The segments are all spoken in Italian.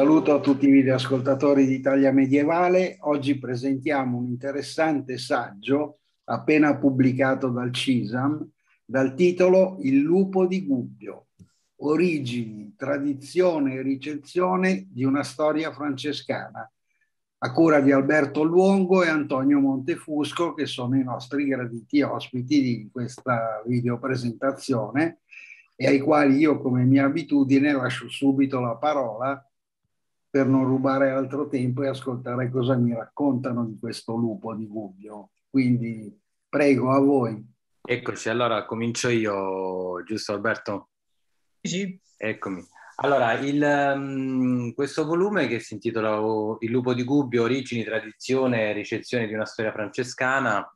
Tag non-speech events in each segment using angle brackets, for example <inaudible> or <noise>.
saluto a tutti i videoascoltatori di Italia Medievale. Oggi presentiamo un interessante saggio appena pubblicato dal CISAM dal titolo Il lupo di Gubbio, origini, tradizione e ricezione di una storia francescana, a cura di Alberto Luongo e Antonio Montefusco, che sono i nostri graditi ospiti di questa videopresentazione e ai quali io, come mia abitudine, lascio subito la parola per non rubare altro tempo e ascoltare cosa mi raccontano di questo lupo di Gubbio. Quindi prego a voi. Eccoci, allora comincio io, giusto Alberto? Sì. Eccomi. Allora, il, um, questo volume che si intitola Il lupo di Gubbio, origini, tradizione e ricezione di una storia francescana,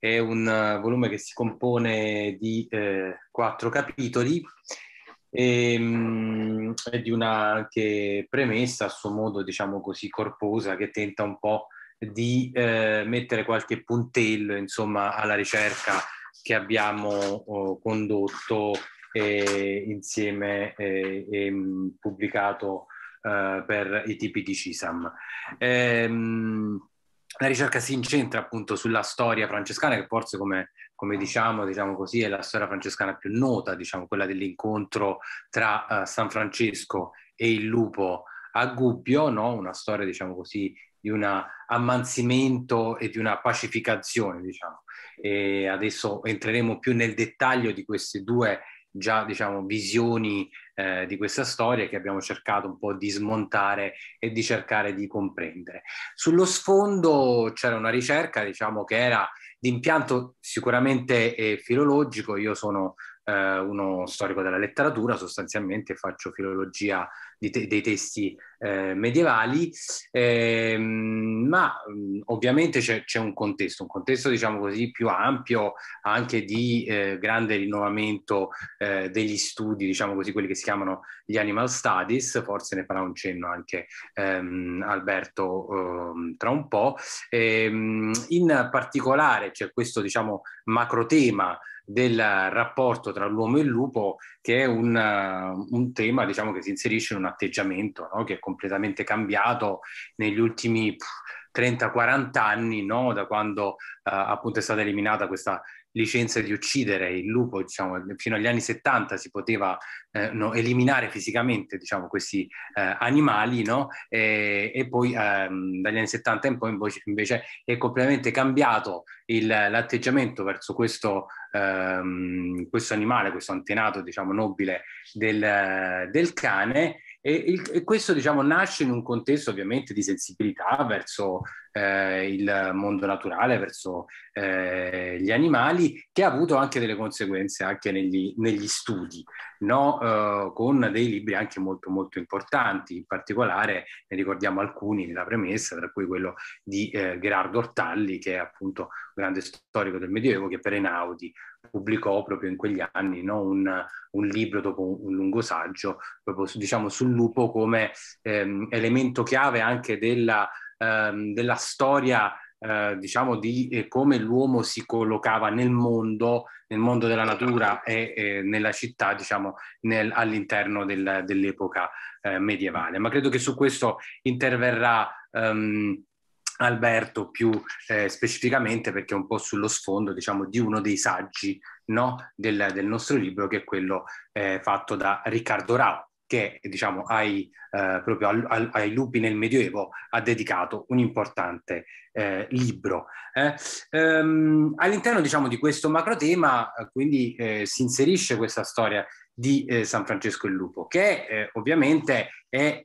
è un uh, volume che si compone di eh, quattro capitoli e, ehm, e di una anche premessa a suo modo, diciamo così, corposa che tenta un po' di eh, mettere qualche puntello, insomma, alla ricerca che abbiamo oh, condotto eh, insieme eh, e mm, eh, pubblicato per i tipi di CISAM. Ehm, la ricerca si incentra appunto sulla storia francescana che forse come come diciamo, diciamo così, è la storia francescana più nota, diciamo, quella dell'incontro tra uh, San Francesco e il lupo a Gubbio, no? una storia, diciamo così, di un ammansimento e di una pacificazione, diciamo. E adesso entreremo più nel dettaglio di queste due già diciamo visioni eh, di questa storia che abbiamo cercato un po' di smontare e di cercare di comprendere. Sullo sfondo c'era una ricerca diciamo che era di impianto sicuramente filologico, io sono eh, uno storico della letteratura sostanzialmente, faccio filologia te- dei testi eh, medievali, eh, ma ovviamente c'è, c'è, un contesto, un contesto diciamo così più ampio anche di eh, grande rinnovamento eh, degli studi, diciamo così, quelli che si chiamano gli animal studies, forse ne farà un cenno anche ehm, Alberto ehm, tra un po'. Ehm, in particolare c'è questo diciamo macro tema del rapporto tra l'uomo e il lupo, che è un, un tema diciamo, che si inserisce in un atteggiamento no? che completamente cambiato negli ultimi 30-40 anni, no? da quando eh, appunto è stata eliminata questa licenza di uccidere il lupo, diciamo, fino agli anni 70 si poteva eh, no, eliminare fisicamente diciamo, questi eh, animali no? e, e, poi ehm, dagli anni 70 in poi invece è completamente cambiato il, l'atteggiamento verso questo, ehm, questo, animale, questo antenato diciamo, nobile del, del cane e, il, e questo diciamo, nasce in un contesto ovviamente di sensibilità verso eh, il mondo naturale, verso eh, gli animali, che ha avuto anche delle conseguenze anche negli, negli studi, no? eh, con dei libri anche molto molto importanti, in particolare ne ricordiamo alcuni nella premessa, tra cui quello di eh, Gerardo Ortalli, che è appunto un grande storico del Medioevo, che per Enaudi pubblicò proprio in quegli anni no? un, un, libro dopo un lungo saggio, proprio diciamo, sul lupo come ehm, elemento chiave anche della, ehm, della storia eh, diciamo di eh, come l'uomo si collocava nel mondo, nel mondo della natura e, e nella città, diciamo, nel, all'interno del, dell'epoca eh, medievale. Ma credo che su questo interverrà ehm, Alberto più eh, specificamente perché è un po' sullo sfondo diciamo, di uno dei saggi no, del, del, nostro libro che è quello eh, fatto da Riccardo Rao che diciamo, ai, eh, proprio al, al, ai lupi nel Medioevo ha dedicato un importante eh, libro. Eh. Ehm, all'interno diciamo, di questo macro tema quindi eh, si inserisce questa storia di eh, San Francesco il Lupo, che eh, ovviamente è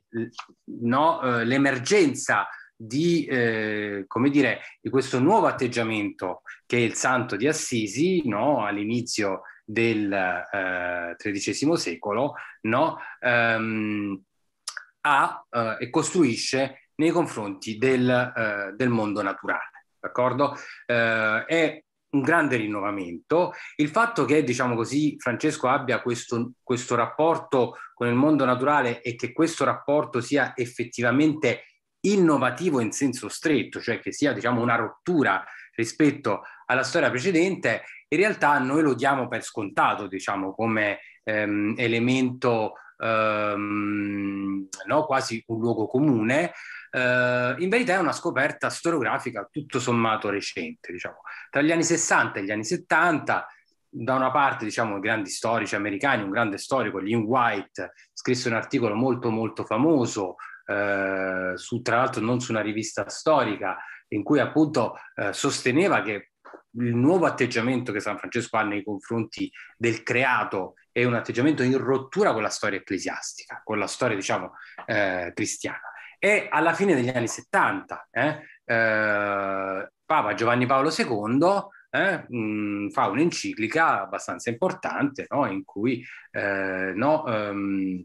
no, eh, l'emergenza di, eh, dire, di, questo nuovo atteggiamento che il santo di Assisi no, all'inizio del eh, XIII secolo no, ehm, ha eh, e costruisce nei confronti del, eh, del mondo naturale. D'accordo? Eh, è un grande rinnovamento. Il fatto che, diciamo così, Francesco abbia questo, questo rapporto con il mondo naturale e che questo rapporto sia effettivamente innovativo in senso stretto, cioè che sia diciamo, una rottura rispetto alla storia precedente, in realtà noi lo diamo per scontato, diciamo, come ehm, elemento ehm, no, quasi un luogo comune. Eh, in verità è una scoperta storiografica tutto sommato recente, diciamo. Tra gli anni 60 e gli anni 70 da una parte diciamo grandi storici americani, un grande storico, Lynn White, scrisse un articolo molto molto famoso eh, su, tra l'altro non su una rivista storica, in cui appunto eh, sosteneva che il nuovo atteggiamento che San Francesco ha nei confronti del creato è un atteggiamento in rottura con la storia ecclesiastica, con la storia diciamo eh, cristiana. E alla fine degli anni 70 eh, eh, Papa Giovanni Paolo II eh, mh, fa un'enciclica abbastanza importante no? in cui eh, no, um,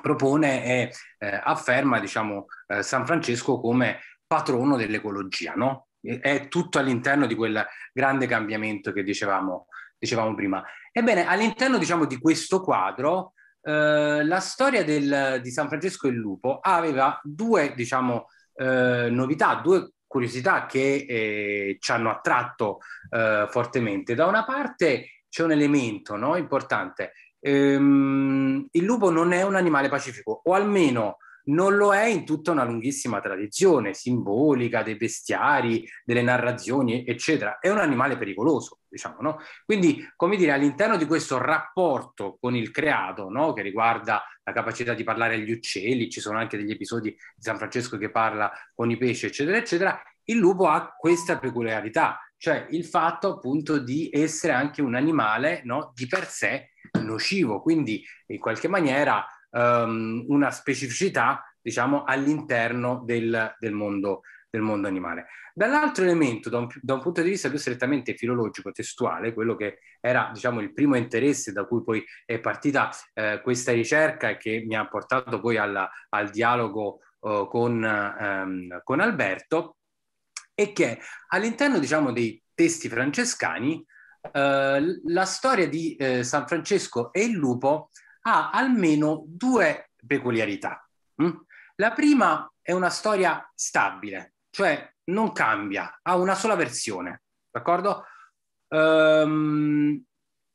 propone e eh, afferma diciamo, eh, San Francesco come patrono dell'ecologia, no? È tutto all'interno di quel grande cambiamento che dicevamo, dicevamo prima. Ebbene, all'interno diciamo, di questo quadro, eh, la storia del, di San Francesco e il lupo aveva due diciamo, eh, novità, due curiosità che eh, ci hanno attratto eh, fortemente. Da una parte c'è un elemento no, importante, ehm, il lupo non è un animale pacifico, o almeno non lo è in tutta una lunghissima tradizione simbolica dei bestiari, delle narrazioni, eccetera. È un animale pericoloso, diciamo, no? Quindi, come dire, all'interno di questo rapporto con il creato, no? Che riguarda la capacità di parlare agli uccelli, ci sono anche degli episodi di San Francesco che parla con i pesci, eccetera, eccetera, il lupo ha questa peculiarità, cioè il fatto appunto di essere anche un animale, no? Di per sé nocivo, quindi in qualche maniera um, una specificità diciamo, all'interno del, del, mondo, del, mondo, animale. Dall'altro elemento, da un, da un, punto di vista più strettamente filologico, testuale, quello che era diciamo, il primo interesse da cui poi è partita eh, questa ricerca e che mi ha portato poi alla, al dialogo eh, con, ehm, con Alberto, è che all'interno diciamo, dei testi francescani eh, la storia di eh, San Francesco e il lupo ha almeno due peculiarità. Mm? La prima è una storia stabile, cioè non cambia, ha una sola versione, d'accordo? Ehm,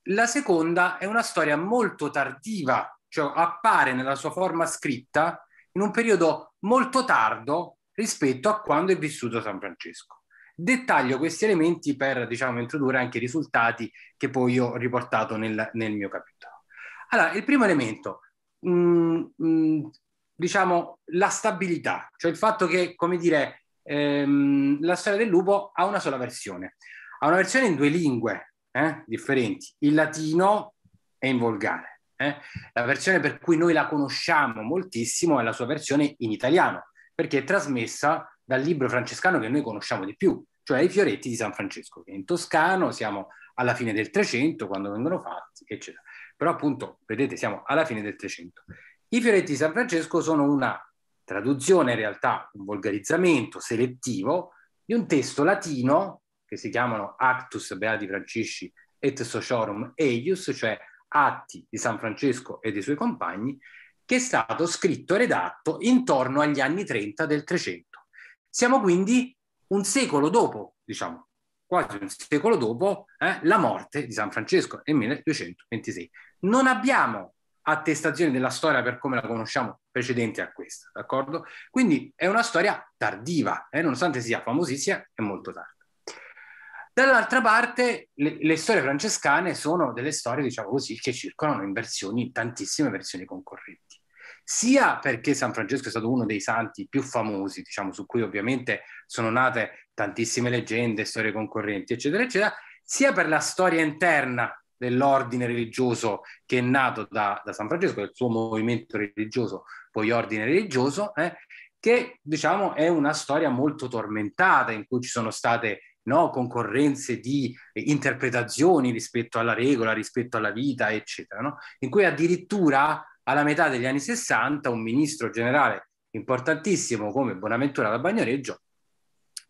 la seconda è una storia molto tardiva, cioè appare nella sua forma scritta in un periodo molto tardo rispetto a quando è vissuto San Francesco. Dettaglio questi elementi per diciamo, introdurre anche i risultati che poi ho riportato nel, nel mio capitolo. Allora, il primo elemento, mh, mm, mh, mm, diciamo, la stabilità, cioè il fatto che, come dire, ehm, la storia del lupo ha una sola versione. Ha una versione in due lingue eh, differenti, il latino e in volgare. Eh. La versione per cui noi la conosciamo moltissimo è la sua versione in italiano, perché è trasmessa dal libro francescano che noi conosciamo di più, cioè i fioretti di San Francesco, che in toscano siamo alla fine del 300 quando vengono fatti, eccetera. Però appunto, vedete, siamo alla fine del 300. I fioretti di San Francesco sono una traduzione, in realtà un volgarizzamento selettivo, di un testo latino che si chiamano Actus Beati Francisci et Sociorum Eius, cioè Atti di San Francesco e dei suoi compagni, che è stato scritto e redatto intorno agli anni 30 del 300. Siamo quindi un secolo dopo, diciamo, quasi un secolo dopo, eh, la morte di San Francesco nel 1226. Non abbiamo attestazioni della storia per come la conosciamo precedente a questa, d'accordo? Quindi è una storia tardiva, eh, nonostante sia famosissima, è molto tarda. Dall'altra parte, le, le, storie francescane sono delle storie, diciamo così, che circolano in versioni, in tantissime versioni concorrenti sia perché San Francesco è stato uno dei santi più famosi, diciamo, su cui ovviamente sono nate tantissime leggende, storie concorrenti, eccetera, eccetera, sia per la storia interna dell'ordine religioso che è nato da, da San Francesco, del suo movimento religioso, poi ordine religioso, eh, che diciamo è una storia molto tormentata in cui ci sono state no, concorrenze di interpretazioni rispetto alla regola, rispetto alla vita, eccetera, no? in cui addirittura alla metà degli anni 60 un ministro generale importantissimo come Bonaventura da Bagnoreggio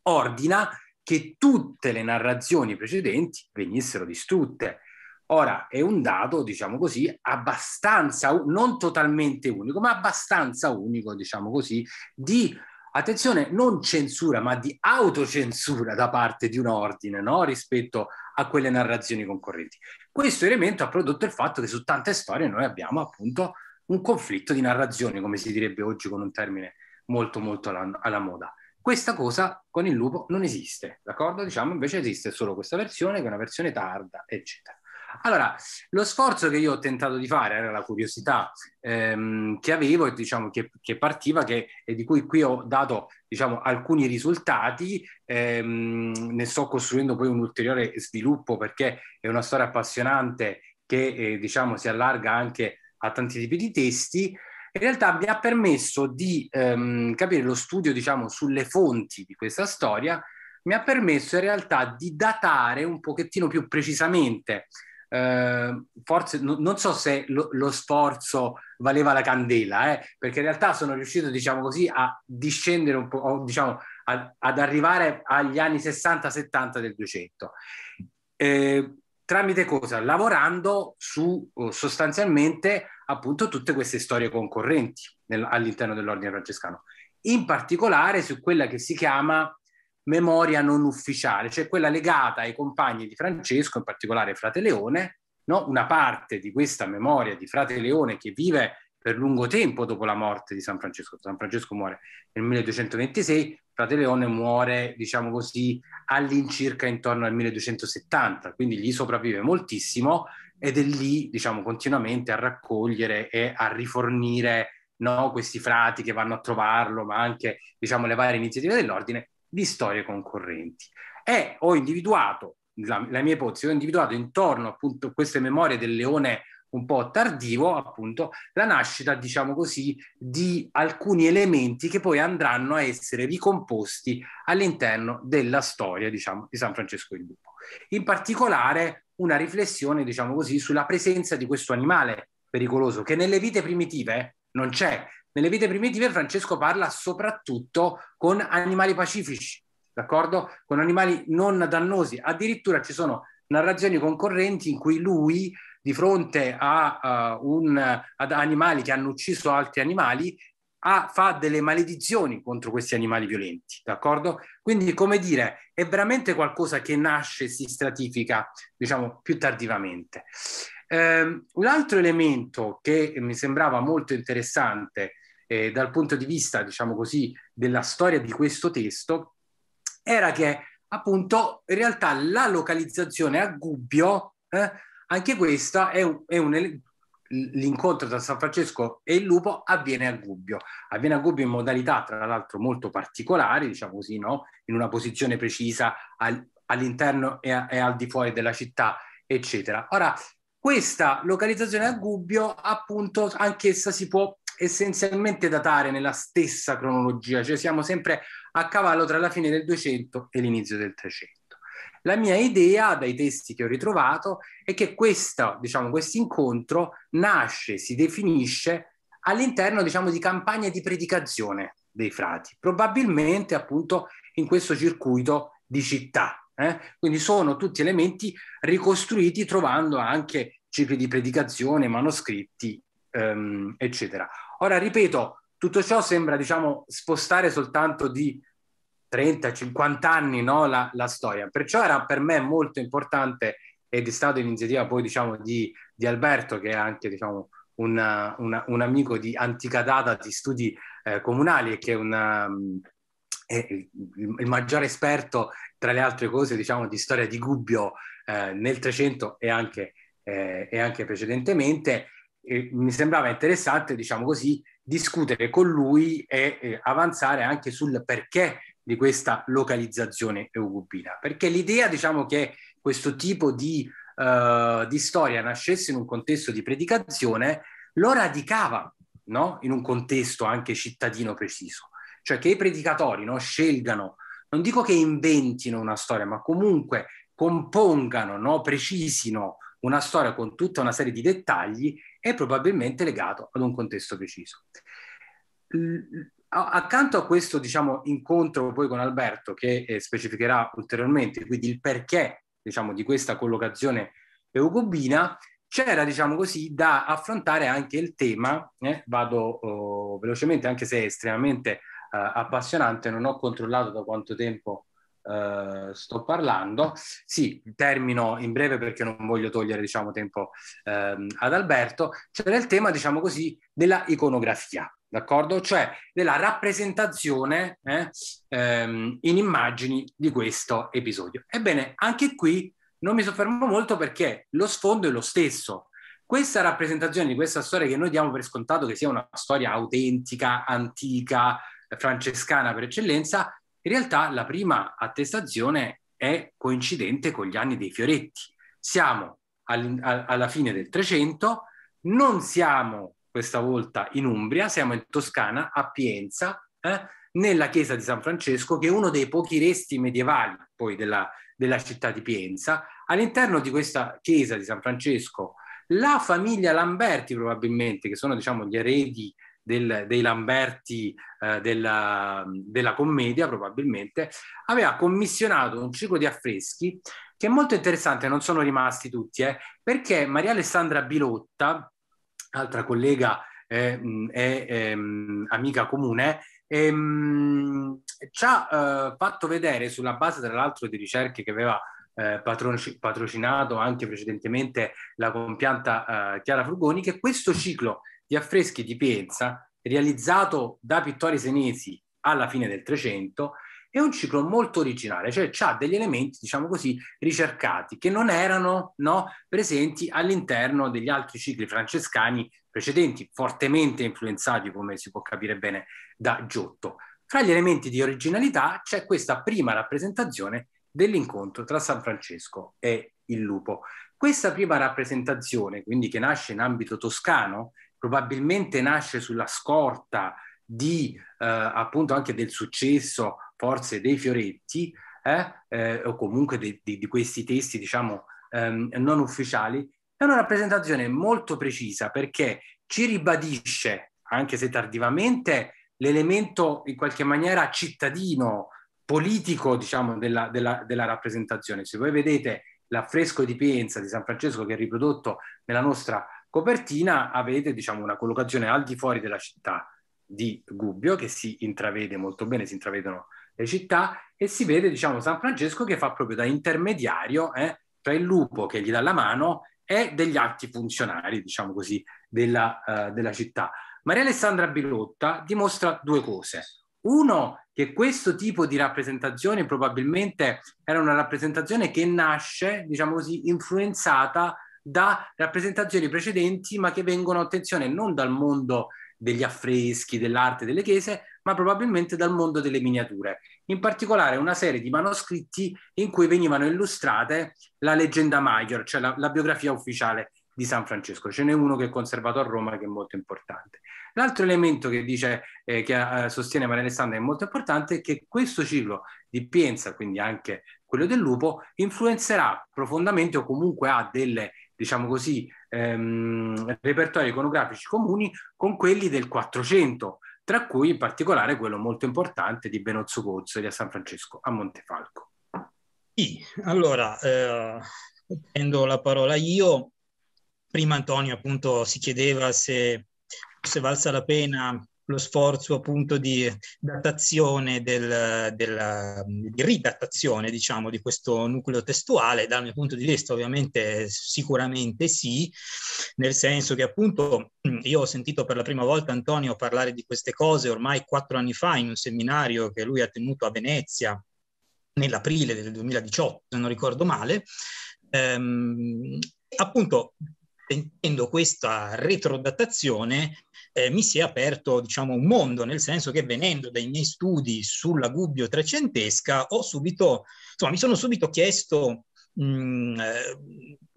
ordina che tutte le narrazioni precedenti venissero distrutte. Ora è un dato, diciamo così, abbastanza, non totalmente unico, ma abbastanza unico, diciamo così, di attenzione, non censura, ma di autocensura da parte di un ordine no? rispetto a quelle narrazioni concorrenti. Questo elemento ha prodotto il fatto che su tante storie noi abbiamo appunto un conflitto di narrazione, come si direbbe oggi con un termine molto molto alla, alla moda. Questa cosa con il lupo non esiste, d'accordo? Diciamo invece esiste solo questa versione, che è una versione tarda, eccetera. Allora, lo sforzo che io ho tentato di fare era la curiosità ehm, che avevo e diciamo che, che partiva che, e di cui qui ho dato diciamo, alcuni risultati, ehm, ne sto costruendo poi un ulteriore sviluppo perché è una storia appassionante che eh, diciamo, si allarga anche a tanti tipi di testi, in realtà mi ha permesso di ehm, capire lo studio, diciamo, sulle fonti di questa storia, mi ha permesso in realtà di datare un pochettino più precisamente. Eh, forse no, non so se lo, lo, sforzo valeva la candela, eh, perché in realtà sono riuscito, diciamo così, a discendere un po', diciamo, a, ad arrivare agli anni 60-70 del 200. Eh, Tramite cosa? Lavorando su eh, sostanzialmente appunto tutte queste storie concorrenti nel, all'interno dell'ordine francescano, in particolare su quella che si chiama memoria non ufficiale, cioè quella legata ai compagni di Francesco, in particolare Frate Leone, no? una parte di questa memoria di Frate Leone che vive per lungo tempo dopo la morte di San Francesco. San Francesco muore nel 1226, frate Leone muore, diciamo così, all'incirca intorno al 1270, quindi gli sopravvive moltissimo ed è lì, diciamo, continuamente a raccogliere e a rifornire no, questi frati che vanno a trovarlo, ma anche, diciamo, le varie iniziative dell'ordine di storie concorrenti. E ho individuato, la, la mia ipotesi, ho individuato intorno appunto a queste memorie del leone un po' tardivo, appunto, la nascita, diciamo così, di alcuni elementi che poi andranno a essere ricomposti all'interno della storia, diciamo, di San Francesco di Lupo. In particolare una riflessione, diciamo così, sulla presenza di questo animale pericoloso che nelle vite primitive non c'è. Nelle vite primitive Francesco parla soprattutto con animali pacifici, d'accordo? Con animali non dannosi. Addirittura ci sono narrazioni concorrenti in cui lui di fronte a, uh, un, ad animali che hanno ucciso altri animali, ha, fa delle maledizioni contro questi animali violenti, d'accordo? Quindi, come dire, è veramente qualcosa che nasce e si stratifica, diciamo, più tardivamente. Um, un altro elemento che mi sembrava molto interessante eh, dal punto di vista, diciamo così, della storia di questo testo era che appunto in realtà la localizzazione a Gubbio eh, anche questa è un, è un l'incontro tra San Francesco e il lupo avviene a Gubbio. Avviene a Gubbio in modalità, tra l'altro, molto particolari, diciamo così, no? in una posizione precisa al, all'interno e, a, e, al di fuori della città, eccetera. Ora, questa localizzazione a Gubbio, appunto, anch'essa si può essenzialmente datare nella stessa cronologia, cioè siamo sempre a cavallo tra la fine del 200 e l'inizio del 300. La mia idea, dai testi che ho ritrovato, è che diciamo, questo diciamo, incontro nasce, si definisce all'interno diciamo, di campagne di predicazione dei frati, probabilmente appunto in questo circuito di città. Eh? Quindi sono tutti elementi ricostruiti trovando anche cicli di predicazione, manoscritti, ehm, eccetera. Ora, ripeto, tutto ciò sembra diciamo, spostare soltanto di 30-50 anni no, la, la, storia. Perciò era per me molto importante ed è stata un'iniziativa poi diciamo di, di Alberto che è anche diciamo, una, una, un amico di antica data di studi eh, comunali e che è una, eh, mm, il, il maggiore esperto tra le altre cose diciamo di storia di Gubbio eh, nel 300 e anche, eh, e anche precedentemente. E mi sembrava interessante diciamo così discutere con lui e eh, avanzare anche sul perché di questa localizzazione eugubina. Perché l'idea, diciamo, che questo tipo di, uh, di storia nascesse in un contesto di predicazione lo radicava no? in un contesto anche cittadino preciso. Cioè che i predicatori no? scelgano, non dico che inventino una storia, ma comunque compongano, no? precisino una storia con tutta una serie di dettagli è probabilmente legato ad un contesto preciso accanto a questo diciamo, incontro poi con Alberto, che eh, specificherà ulteriormente quindi il perché diciamo, di questa collocazione eugobina, c'era diciamo così da affrontare anche il tema, eh, vado oh, velocemente anche se è estremamente eh, appassionante, non ho controllato da quanto tempo eh, sto parlando, sì, termino in breve perché non voglio togliere diciamo tempo ehm, ad Alberto, c'era il tema diciamo così della iconografia, d'accordo? Cioè della rappresentazione eh, ehm, in immagini di questo episodio. Ebbene, anche qui non mi soffermo molto perché lo sfondo è lo stesso. Questa rappresentazione di questa storia che noi diamo per scontato che sia una storia autentica, antica, francescana per eccellenza, in realtà la prima attestazione è coincidente con gli anni dei fioretti. Siamo all- alla fine del Trecento, non siamo questa volta in Umbria, siamo in Toscana, a Pienza, eh, nella chiesa di San Francesco, che è uno dei pochi resti medievali poi della, della città di Pienza. All'interno di questa chiesa di San Francesco, la famiglia Lamberti probabilmente, che sono diciamo, gli eredi del, dei Lamberti eh, della, della, commedia probabilmente, aveva commissionato un ciclo di affreschi che è molto interessante, non sono rimasti tutti, eh, perché Maria Alessandra Bilotta, altra collega eh, è, è, ehm, è amica comune, ehm, ci ha eh, fatto vedere sulla base tra l'altro di ricerche che aveva eh, patrocinato anche precedentemente la compianta eh, Chiara Frugoni, che questo ciclo di affreschi di Pienza, realizzato da pittori senesi alla fine del Trecento, è un ciclo molto originale, cioè ha degli elementi, diciamo così, ricercati che non erano no, presenti all'interno degli altri cicli francescani precedenti, fortemente influenzati, come si può capire bene, da Giotto. Tra gli elementi di originalità c'è questa prima rappresentazione dell'incontro tra San Francesco e il lupo. Questa prima rappresentazione, quindi che nasce in ambito toscano, probabilmente nasce sulla scorta di eh, appunto anche del successo forze dei Fioretti, eh, eh o comunque di, di, di, questi testi, diciamo, ehm, non ufficiali, è una rappresentazione molto precisa perché ci ribadisce, anche se tardivamente, l'elemento in qualche maniera cittadino, politico, diciamo, della, della, della rappresentazione. Se voi vedete l'affresco di Pienza di San Francesco che è riprodotto nella nostra copertina, avete diciamo, una collocazione al di fuori della città di Gubbio che si intravede molto bene, si intravedono le città e si vede diciamo, San Francesco che fa proprio da intermediario eh, tra il lupo che gli dà la mano e degli alti funzionari diciamo così, della, eh, della città. Maria Alessandra Bilotta dimostra due cose. Uno, che questo tipo di rappresentazione probabilmente era una rappresentazione che nasce, diciamo così, influenzata da rappresentazioni precedenti, ma che vengono, attenzione, non dal mondo degli affreschi, dell'arte, delle chiese, ma probabilmente dal mondo delle miniature, in particolare una serie di manoscritti in cui venivano illustrate la leggenda Major, cioè la, la biografia ufficiale di San Francesco. Ce n'è uno che è conservato a Roma che è molto importante. L'altro elemento che dice, eh, che eh, sostiene Maria Alessandra è molto importante è che questo ciclo di Pienza, quindi anche quello del lupo, influenzerà profondamente o comunque ha delle, diciamo così, ehm, repertori iconografici comuni con quelli del 400 tra cui in particolare quello molto importante di Benozzo Cozzoli a San Francesco a Montefalco. Sì, allora eh, prendo la parola io. Prima Antonio appunto si chiedeva se fosse valsa la pena lo sforzo appunto di datazione del, della, di ridatazione diciamo di questo nucleo testuale dal mio punto di vista ovviamente sicuramente sì nel senso che appunto <clears throat> io ho sentito per la prima volta Antonio parlare di queste cose ormai quattro anni fa in un seminario che lui ha tenuto a Venezia nell'aprile del 2018 se non ricordo male ehm, appunto sentendo questa retrodatazione eh, mi si è aperto diciamo, un mondo, nel senso che venendo dai miei studi sulla Gubbio trecentesca ho subito, insomma, mi sono subito chiesto mh, mm, eh,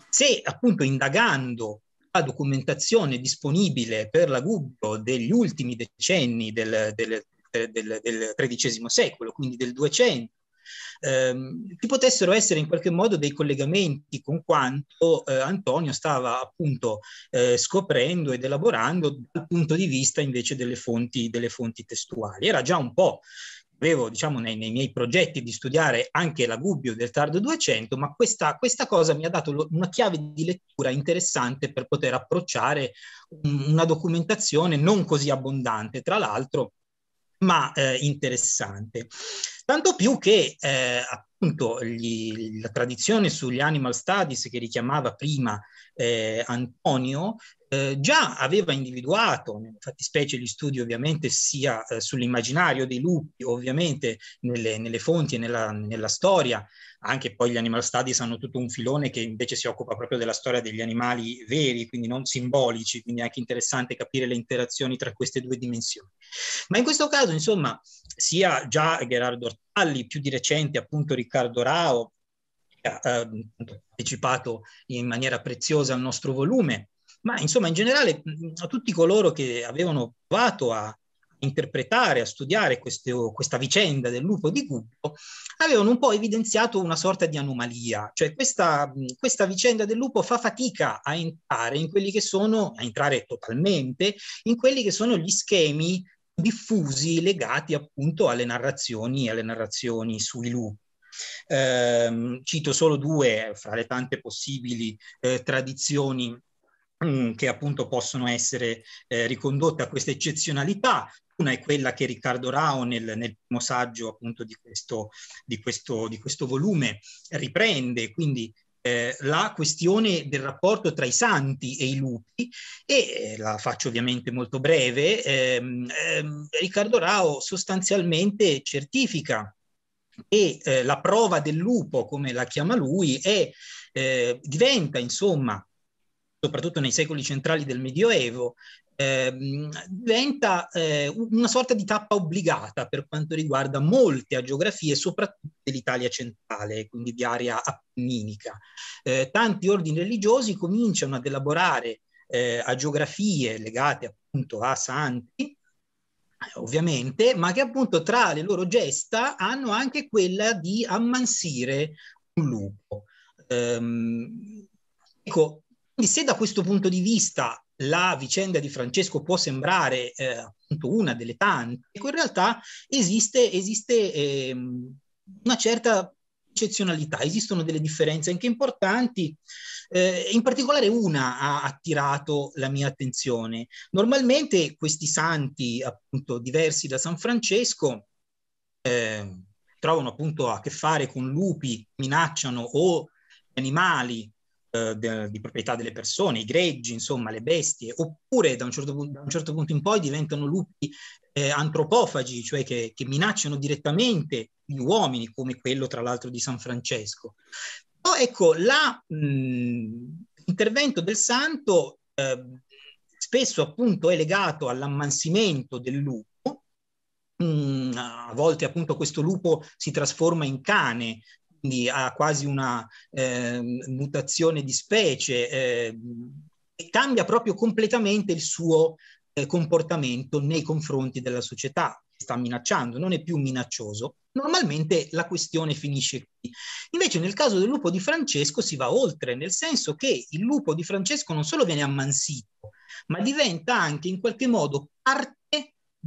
se appunto indagando la documentazione disponibile per la Gubbio degli ultimi decenni del, del del, del XIII secolo, quindi del 200, ehm, che potessero essere in qualche modo dei collegamenti con quanto eh, Antonio stava appunto eh, scoprendo ed elaborando dal punto di vista invece delle fonti, delle fonti testuali. Era già un po' avevo diciamo, nei, nei, miei progetti di studiare anche la Gubbio del tardo 200, ma questa, questa cosa mi ha dato lo, una chiave di lettura interessante per poter approcciare un, una documentazione non così abbondante, tra l'altro, ma eh, interessante. Tanto più che eh, appunto gli, la tradizione sugli animal studies che richiamava prima eh, Antonio eh, già aveva individuato, infatti specie gli studi ovviamente sia eh, sull'immaginario dei lupi, ovviamente nelle, nelle fonti e nella, nella, storia, anche poi gli animal studies hanno tutto un filone che invece si occupa proprio della storia degli animali veri, quindi non simbolici, quindi è anche interessante capire le interazioni tra queste due dimensioni. Ma in questo caso, insomma, sia già Gerardo Valli, più di recente appunto Riccardo Rao, che ha eh, partecipato in maniera preziosa al nostro volume, ma insomma in generale a tutti coloro che avevano provato a interpretare, a studiare questo, questa vicenda del lupo di Gubbio, avevano un po' evidenziato una sorta di anomalia, cioè questa, questa vicenda del lupo fa fatica a entrare in quelli che sono, a entrare totalmente, in quelli che sono gli schemi diffusi legati appunto alle narrazioni, alle narrazioni sui lupi. Eh, cito solo due fra le tante possibili eh, tradizioni mh, mm, che appunto possono essere eh, ricondotte a questa eccezionalità. Una è quella che Riccardo Rao nel, nel primo saggio appunto di questo, di questo, di questo volume riprende, quindi eh, la questione del rapporto tra i santi e i lupi e eh, la faccio ovviamente molto breve, ehm, ehm, Riccardo Rao sostanzialmente certifica che eh, la prova del lupo, come la chiama lui, è, eh, diventa insomma soprattutto nei secoli centrali del Medioevo, ehm, diventa eh, una sorta di tappa obbligata per quanto riguarda molte agiografie, soprattutto dell'Italia centrale, quindi di area appenninica. Eh, tanti ordini religiosi cominciano ad elaborare eh, agiografie legate appunto a santi, ovviamente, ma che appunto tra le loro gesta hanno anche quella di ammansire un lupo. Ehm, ecco, quindi se da questo punto di vista la vicenda di Francesco può sembrare eh, una delle tante, in realtà esiste, esiste eh, una certa eccezionalità, esistono delle differenze anche importanti, eh, in particolare una ha attirato la mia attenzione. Normalmente questi santi, appunto diversi da San Francesco, ehm, trovano appunto a che fare con lupi, minacciano o animali eh, de, di proprietà delle persone, i greggi, insomma, le bestie, oppure da un certo, da un certo punto in poi diventano lupi eh, antropofagi, cioè che, che minacciano direttamente gli uomini, come quello tra l'altro di San Francesco. Però ecco, l'intervento del santo eh, spesso appunto è legato all'ammansimento del lupo, mm, a volte appunto questo lupo si trasforma in cane quindi ha quasi una eh, mutazione di specie, eh, e cambia proprio completamente il suo eh, comportamento nei confronti della società che sta minacciando, non è più minaccioso. Normalmente la questione finisce qui. Invece nel caso del lupo di Francesco si va oltre, nel senso che il lupo di Francesco non solo viene ammansito, ma diventa anche in qualche modo parte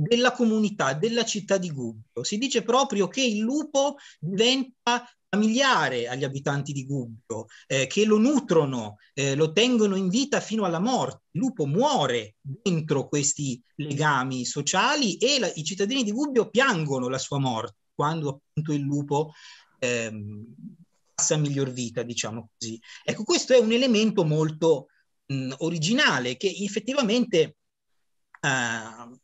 della comunità, della città di Gubbio. Si dice proprio che il lupo diventa familiare agli abitanti di Gubbio, eh, che lo nutrono, eh, lo tengono in vita fino alla morte. Il lupo muore dentro questi legami sociali e la, i cittadini di Gubbio piangono la sua morte quando appunto il lupo eh, passa a miglior vita, diciamo così. Ecco, questo è un elemento molto mh, originale che effettivamente... Eh,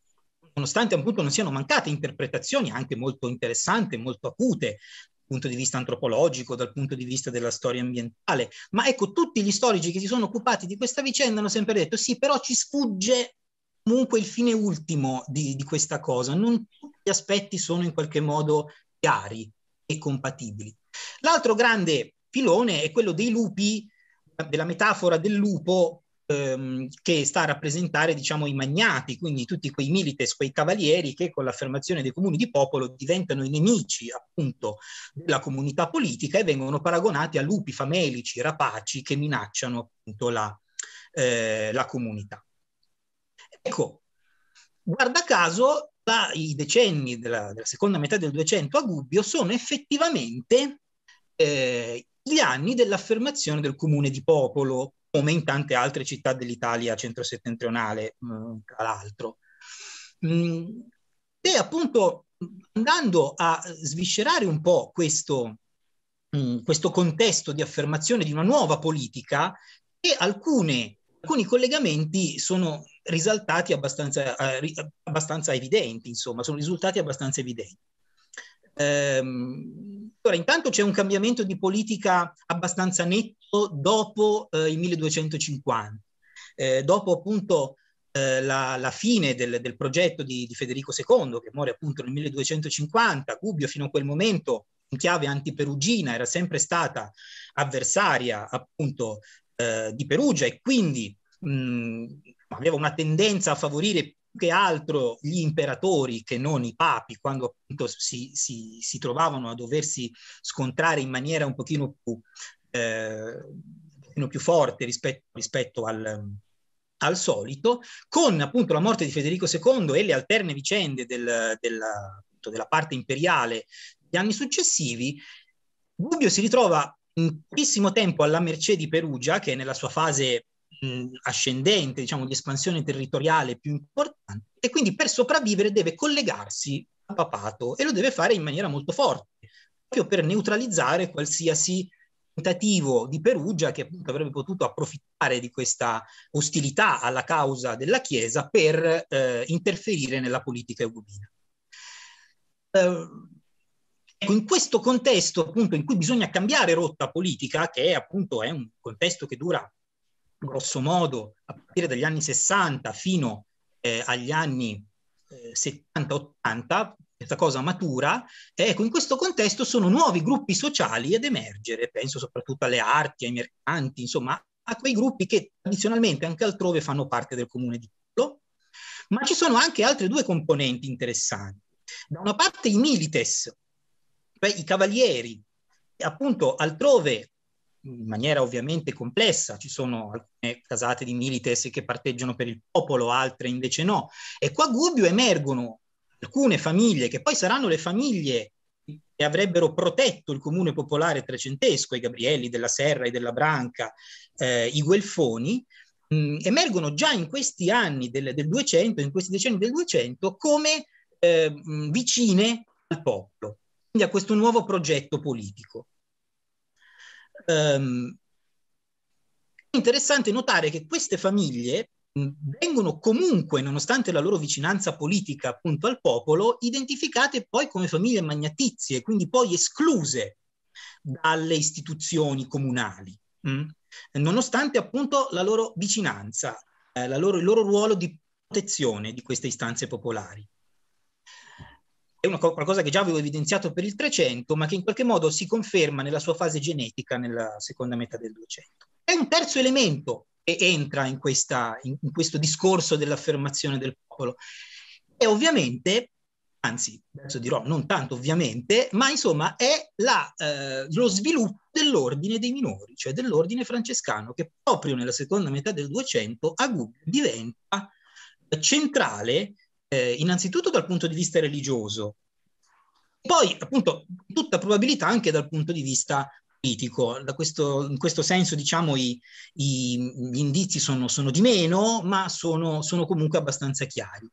nonostante appunto non siano mancate interpretazioni anche molto interessanti, molto acute dal punto di vista antropologico, dal punto di vista della storia ambientale. Ma ecco, tutti gli storici che si sono occupati di questa vicenda hanno sempre detto sì, però ci sfugge comunque il fine ultimo di, di questa cosa, non tutti gli aspetti sono in qualche modo chiari e compatibili. L'altro grande filone è quello dei lupi, della metafora del lupo ehm, che sta a rappresentare diciamo, i magnati, quindi tutti quei milites, quei cavalieri che con l'affermazione dei comuni di popolo diventano i nemici appunto della comunità politica e vengono paragonati a lupi famelici, rapaci che minacciano appunto la, eh, la comunità. Ecco, guarda caso, la, i decenni della, della, seconda metà del 200 a Gubbio sono effettivamente eh, gli anni dell'affermazione del comune di popolo, come in tante altre città dell'Italia centro-settentrionale, mm, tra l'altro. Mm, e appunto andando a sviscerare un po' questo, mm, questo contesto di affermazione di una nuova politica, e alcune, alcuni collegamenti sono risaltati abbastanza, eh, abbastanza evidenti, insomma, sono risultati abbastanza evidenti. Ehm, allora, intanto c'è un cambiamento di politica abbastanza netto dopo eh, il 1250, eh, dopo appunto eh, la, la, fine del, del progetto di, di, Federico II, che muore appunto nel 1250, Gubbio fino a quel momento in chiave antiperugina era sempre stata avversaria appunto eh, di Perugia e quindi mh, mm, aveva una tendenza a favorire più che altro gli imperatori che non i papi, quando appunto si, si, si trovavano a doversi scontrare in maniera un pochino più eh, più forte rispetto, rispetto al, al, solito, con appunto la morte di Federico II e le alterne vicende del, della, della parte imperiale degli anni successivi, Gubbio si ritrova in pochissimo tempo alla mercé di Perugia, che è nella sua fase mh, ascendente, diciamo, di espansione territoriale più importante, e quindi per sopravvivere deve collegarsi al papato e lo deve fare in maniera molto forte, proprio per neutralizzare qualsiasi tentativo di Perugia che appunto avrebbe potuto approfittare di questa ostilità alla causa della Chiesa per eh, interferire nella politica ugubina. Eh, ecco, in questo contesto appunto in cui bisogna cambiare rotta politica, che è, appunto è un contesto che dura grosso modo a partire dagli anni 60 fino eh, agli anni 70-80, eh, questa cosa matura, ecco, in questo contesto sono nuovi gruppi sociali ad emergere, penso soprattutto alle arti, ai mercanti, insomma, a quei gruppi che tradizionalmente anche altrove fanno parte del comune di Polo, ma ci sono anche altre due componenti interessanti. Da una parte i milites, cioè i cavalieri, appunto altrove in maniera ovviamente complessa, ci sono alcune casate di milites che parteggiano per il popolo, altre invece no, e qua a Gubbio emergono alcune famiglie, che poi saranno le famiglie che avrebbero protetto il comune popolare trecentesco, i Gabrielli della Serra e della Branca, eh, i Guelfoni, mh, emergono già in questi anni del, del 200, in questi decenni del 200, come eh, vicine al popolo, quindi a questo nuovo progetto politico. Um, è interessante notare che queste famiglie vengono comunque, nonostante la loro vicinanza politica appunto al popolo, identificate poi come famiglie magnatizie, quindi poi escluse dalle istituzioni comunali, mh? nonostante appunto la loro vicinanza, eh, la loro, il loro ruolo di protezione di queste istanze popolari. È una, qualcosa che già avevo evidenziato per il 300, ma che in qualche modo si conferma nella sua fase genetica nella seconda metà del 200. È un terzo elemento e entra in, questa, in, in questo discorso dell'affermazione del popolo. E ovviamente anzi, adesso dirò non tanto ovviamente, ma insomma è la, eh, lo sviluppo dell'ordine dei minori, cioè dell'ordine francescano, che proprio nella seconda metà del 200 a Gubbio diventa centrale eh, innanzitutto dal punto di vista religioso, poi appunto tutta probabilità anche dal punto di vista politico. Questo, in questo senso, diciamo, i, i, gli indizi sono, sono, di meno, ma sono, sono comunque abbastanza chiari.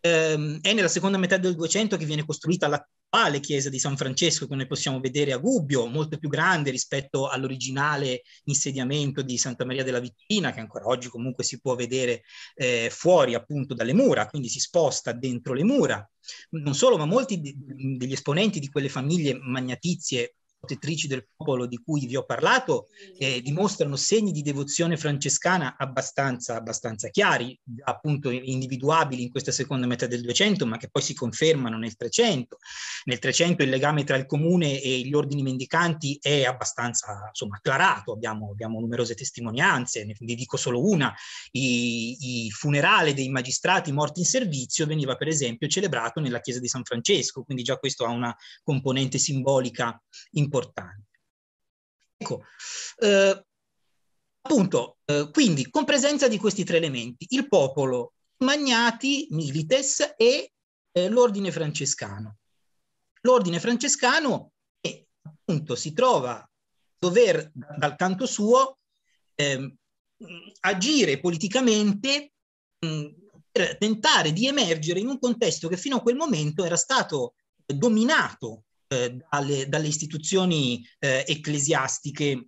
Ehm, è nella seconda metà del 200 che viene costruita l'attuale chiesa di San Francesco, che noi possiamo vedere a Gubbio, molto più grande rispetto all'originale insediamento di Santa Maria della Vittina, che ancora oggi comunque si può vedere eh, fuori appunto dalle mura, quindi si sposta dentro le mura. Non solo, ma molti degli esponenti di quelle famiglie magnatizie protettrici del popolo di cui vi ho parlato eh, dimostrano segni di devozione francescana abbastanza, abbastanza chiari, appunto individuabili in questa seconda metà del 200, ma che poi si confermano nel 300. Nel 300 il legame tra il comune e gli ordini mendicanti è abbastanza insomma, acclarato, abbiamo, abbiamo numerose testimonianze, ne, ne dico solo una, il funerale dei magistrati morti in servizio veniva per esempio celebrato nella chiesa di San Francesco, quindi già questo ha una componente simbolica importante importanti. Ecco, eh, appunto, eh, quindi con presenza di questi tre elementi, il popolo, i magnati, milites e eh, l'ordine francescano. L'ordine francescano è, appunto, si trova a dover dal canto suo eh, agire politicamente mh, mm, per tentare di emergere in un contesto che fino a quel momento era stato dominato eh, dalle, dalle, istituzioni eh, ecclesiastiche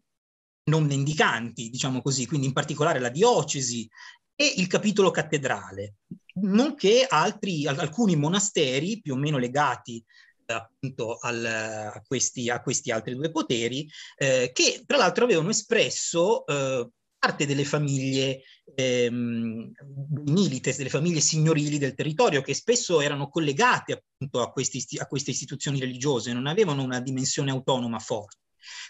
non mendicanti, diciamo così, quindi in particolare la diocesi e il capitolo cattedrale, nonché altri, alcuni monasteri più o meno legati eh, appunto al, a, questi, a, questi, altri due poteri, eh, che tra l'altro avevano espresso eh, parte delle famiglie ehm, milites, delle famiglie signorili del territorio, che spesso erano collegate appunto a, questi, a queste istituzioni religiose, non avevano una dimensione autonoma forte.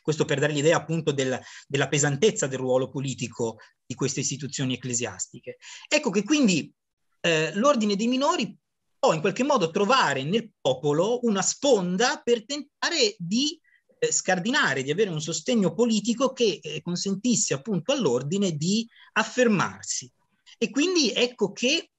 Questo per dare l'idea appunto del, della pesantezza del ruolo politico di queste istituzioni ecclesiastiche. Ecco che quindi eh, l'ordine dei minori può in qualche modo trovare nel popolo una sponda per tentare di eh, scardinare, di avere un sostegno politico che eh, consentisse appunto all'ordine di affermarsi. E quindi ecco che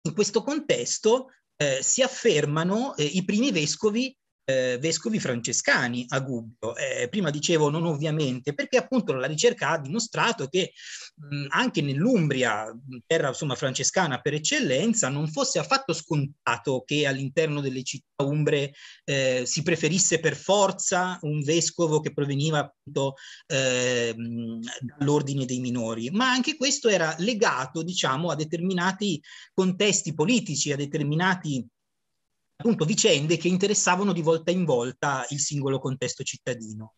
in questo contesto eh, si affermano eh, i primi vescovi eh, vescovi francescani a Gubbio. Eh, prima dicevo non ovviamente, perché appunto la ricerca ha dimostrato che mh, anche nell'Umbria, terra insomma francescana per eccellenza, non fosse affatto scontato che all'interno delle città umbre eh, si preferisse per forza un vescovo che proveniva appunto eh, dall'ordine dei minori, ma anche questo era legato diciamo a determinati contesti politici, a determinati appunto vicende che interessavano di volta in volta il singolo contesto cittadino.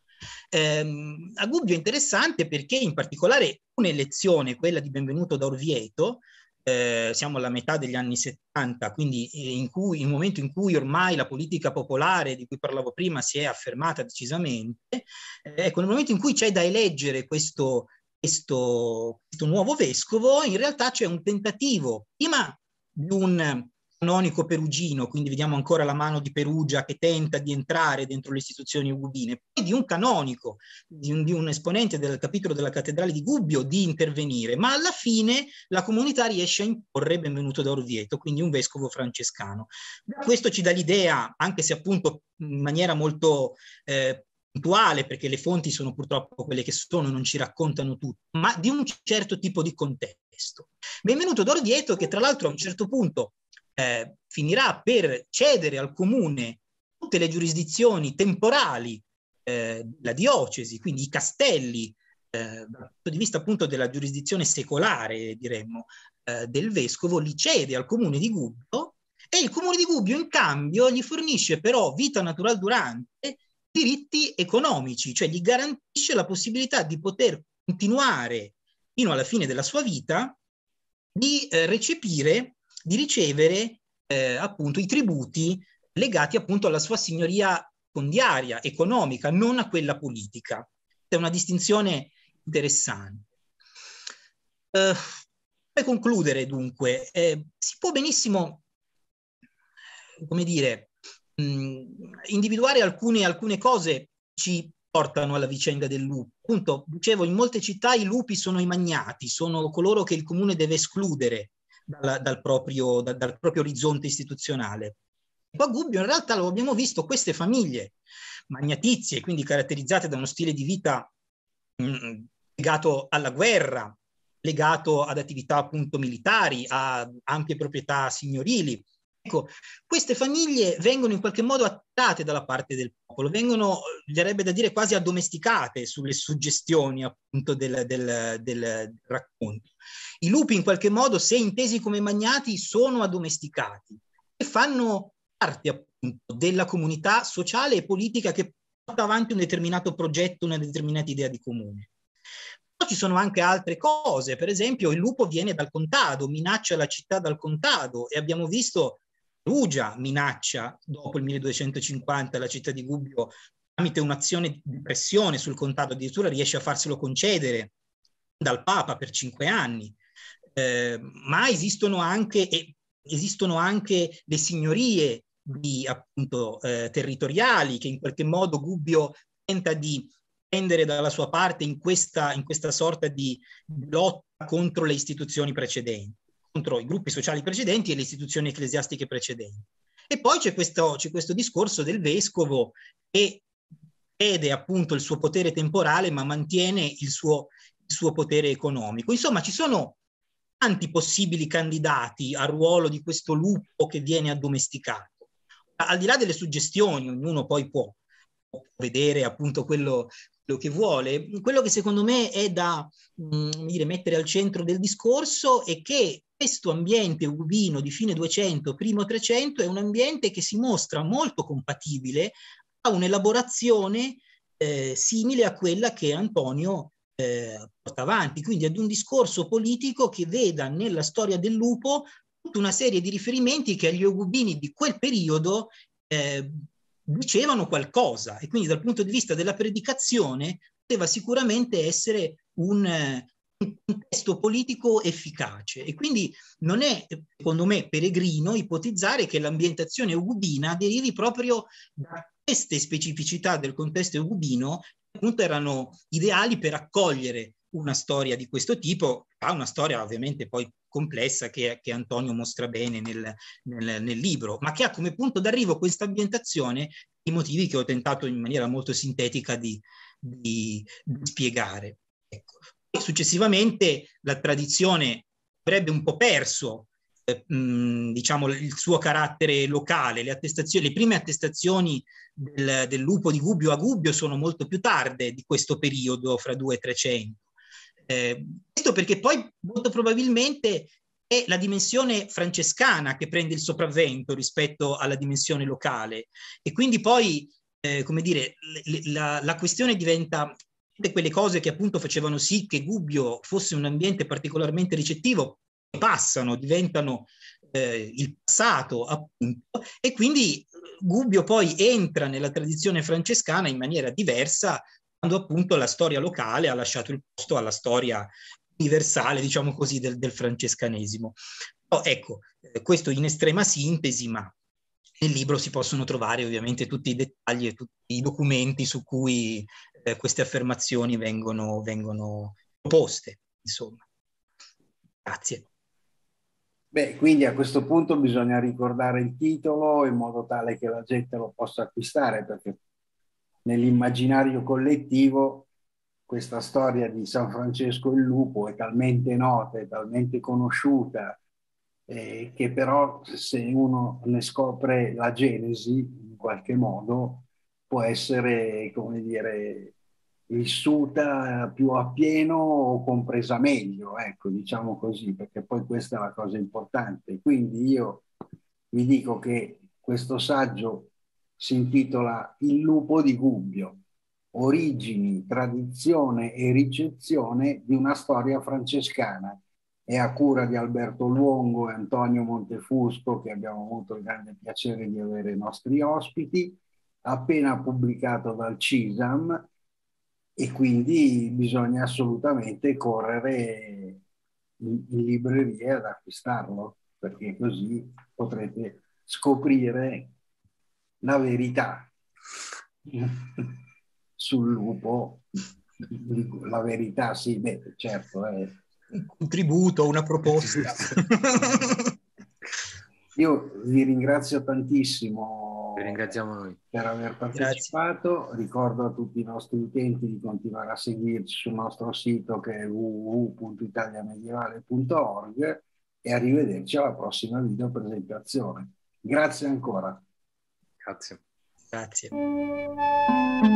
Eh, a Gubbio è interessante perché in particolare un'elezione, quella di Benvenuto da Orvieto, eh, siamo alla metà degli anni 70, quindi eh, in cui, il momento in cui ormai la politica popolare di cui parlavo prima si è affermata decisamente, eh, ecco, nel momento in cui c'è da eleggere questo, questo, questo nuovo vescovo, in realtà c'è un tentativo prima di un canonico perugino, quindi vediamo ancora la mano di Perugia che tenta di entrare dentro le istituzioni ugubine, e di un canonico, di un, di un, esponente del capitolo della cattedrale di Gubbio di intervenire, ma alla fine la comunità riesce a imporre Benvenuto da Orvieto, quindi un vescovo francescano. Questo ci dà l'idea, anche se appunto in maniera molto eh, perché le fonti sono purtroppo quelle che sono, non ci raccontano tutto, ma di un certo tipo di contesto. Benvenuto d'Orvieto che tra l'altro a un certo punto eh, finirà per cedere al comune tutte le giurisdizioni temporali eh, la diocesi, quindi i castelli, eh, dal punto di vista appunto della giurisdizione secolare, diremmo, eh, del vescovo, li cede al comune di Gubbio e il comune di Gubbio in cambio gli fornisce però vita natural durante diritti economici, cioè gli garantisce la possibilità di poter continuare fino alla fine della sua vita di eh, recepire di ricevere eh, appunto i tributi legati appunto alla sua signoria fondiaria, economica, non a quella politica. È una distinzione interessante. Eh, per concludere dunque, eh, si può benissimo, come dire, mh, individuare alcune, alcune cose ci portano alla vicenda del lupo. Appunto, dicevo, in molte città i lupi sono i magnati, sono coloro che il comune deve escludere dal, dal, proprio, da, dal proprio orizzonte istituzionale. Poi Gubbio in realtà lo abbiamo visto, queste famiglie magnatizie, quindi caratterizzate da uno stile di vita mh, mm, legato alla guerra, legato ad attività appunto militari, a ampie proprietà signorili, Ecco, queste famiglie vengono in qualche modo attate dalla parte del popolo, vengono, verrebbe da dire, quasi addomesticate sulle suggestioni appunto del, del, del, racconto. I lupi in qualche modo, se intesi come magnati, sono addomesticati e fanno parte appunto della comunità sociale e politica che porta avanti un determinato progetto, una determinata idea di comune. Poi ci sono anche altre cose, per esempio il lupo viene dal contado, minaccia la città dal contado e abbiamo visto Perugia minaccia dopo il 1250 la città di Gubbio tramite un'azione di pressione sul contatto, addirittura riesce a farselo concedere dal Papa per cinque anni. Eh, ma esistono anche, eh, esistono anche le signorie di, appunto, eh, territoriali che in qualche modo Gubbio tenta di prendere dalla sua parte in questa, in questa sorta di lotta contro le istituzioni precedenti contro i gruppi sociali precedenti e le istituzioni ecclesiastiche precedenti. E poi c'è questo, c'è questo discorso del vescovo che perde appunto il suo potere temporale ma mantiene il suo, il suo potere economico. Insomma, ci sono tanti possibili candidati al ruolo di questo lupo che viene addomesticato. Al di là delle suggestioni, ognuno poi può vedere appunto quello, quello che vuole. Quello che secondo me è da mh, mm, dire, mettere al centro del discorso è che questo ambiente urbino di fine 200, primo 300 è un ambiente che si mostra molto compatibile a un'elaborazione eh, simile a quella che Antonio eh, porta avanti, quindi ad un discorso politico che veda nella storia del lupo tutta una serie di riferimenti che agli ugubini di quel periodo eh, dicevano qualcosa e quindi dal punto di vista della predicazione poteva sicuramente essere un, un contesto politico efficace e quindi non è, secondo me, peregrino ipotizzare che l'ambientazione ugubina derivi proprio da queste specificità del contesto ugubino appunto erano ideali per accogliere una storia di questo tipo, ha una storia ovviamente poi complessa che, che Antonio mostra bene nel, nel, nel libro, ma che ha come punto d'arrivo questa ambientazione i motivi che ho tentato in maniera molto sintetica di, di, di spiegare. Ecco. Successivamente la tradizione avrebbe un po' perso eh, diciamo, il suo carattere locale, le, le prime attestazioni del, del, lupo di Gubbio a Gubbio sono molto più tarde di questo periodo fra due e trecento eh, questo perché poi molto probabilmente è la dimensione francescana che prende il sopravvento rispetto alla dimensione locale e quindi poi, eh, come dire, la, la questione diventa tutte quelle cose che appunto facevano sì che Gubbio fosse un ambiente particolarmente ricettivo, passano, diventano eh, il passato appunto e quindi eh, Gubbio poi entra nella tradizione francescana in maniera diversa quando appunto la storia locale ha lasciato il posto alla storia universale, diciamo così, del, del francescanesimo. Oh, ecco, eh, questo in estrema sintesi, ma nel libro si possono trovare ovviamente tutti i dettagli e tutti i documenti su cui eh, queste affermazioni vengono, vengono proposte, insomma. Grazie. Beh, quindi a questo punto bisogna ricordare il titolo in modo tale che la gente lo possa acquistare, perché nell'immaginario collettivo questa storia di San Francesco il Lupo è talmente nota, è talmente conosciuta, eh, che però se uno ne scopre la genesi in qualche modo può essere, come dire, vissuta più a pieno o compresa meglio, ecco, diciamo così, perché poi questa è la cosa importante. Quindi io vi dico che questo saggio si intitola Il lupo di Gubbio, origini, tradizione e ricezione di una storia francescana. È a cura di Alberto Luongo e Antonio Montefusco, che abbiamo avuto il grande piacere di avere i nostri ospiti, appena pubblicato dal CISAM e quindi bisogna assolutamente correre in, in libreria ad acquistarlo, perché così potrete scoprire la verità sul lupo, la verità sì, beh, certo. È... Eh. Un contributo, una proposta. <laughs> Io vi ringrazio tantissimo per aver partecipato. Grazie. Ricordo a tutti i nostri utenti di continuare a seguirci sul nostro sito che è www.italiamedievale.org e arrivederci alla prossima video presentazione. Grazie ancora. Grazie. Grazie.